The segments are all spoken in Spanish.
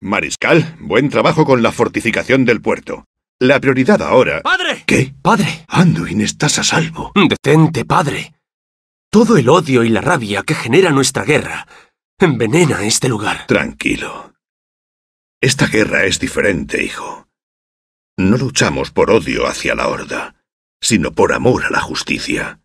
Mariscal, buen trabajo con la fortificación del puerto. La prioridad ahora... ¡Padre! ¿Qué? ¡Padre! Anduin, estás a salvo. Detente, padre. Todo el odio y la rabia que genera nuestra guerra envenena este lugar. Tranquilo. Esta guerra es diferente, hijo. No luchamos por odio hacia la horda, sino por amor a la justicia.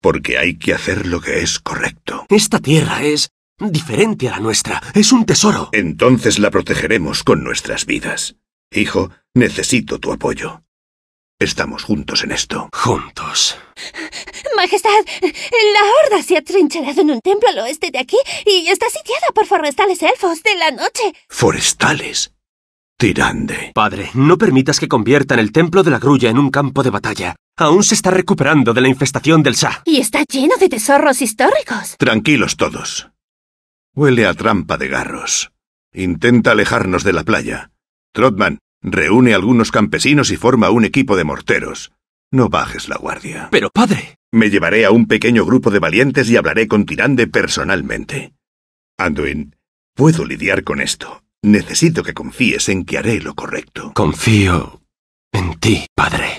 Porque hay que hacer lo que es correcto. Esta tierra es diferente a la nuestra. Es un tesoro. Entonces la protegeremos con nuestras vidas. Hijo, necesito tu apoyo. Estamos juntos en esto. Juntos. Majestad, la horda se ha trincherado en un templo al oeste de aquí y está sitiada por forestales elfos de la noche. ¿Forestales? Tirande. Padre, no permitas que conviertan el templo de la grulla en un campo de batalla. Aún se está recuperando de la infestación del Sa. Y está lleno de tesoros históricos. Tranquilos todos. Huele a trampa de garros. Intenta alejarnos de la playa. Trotman, reúne algunos campesinos y forma un equipo de morteros. No bajes la guardia. Pero, padre. Me llevaré a un pequeño grupo de valientes y hablaré con Tirande personalmente. Anduin, puedo lidiar con esto. Necesito que confíes en que haré lo correcto. Confío en ti, padre.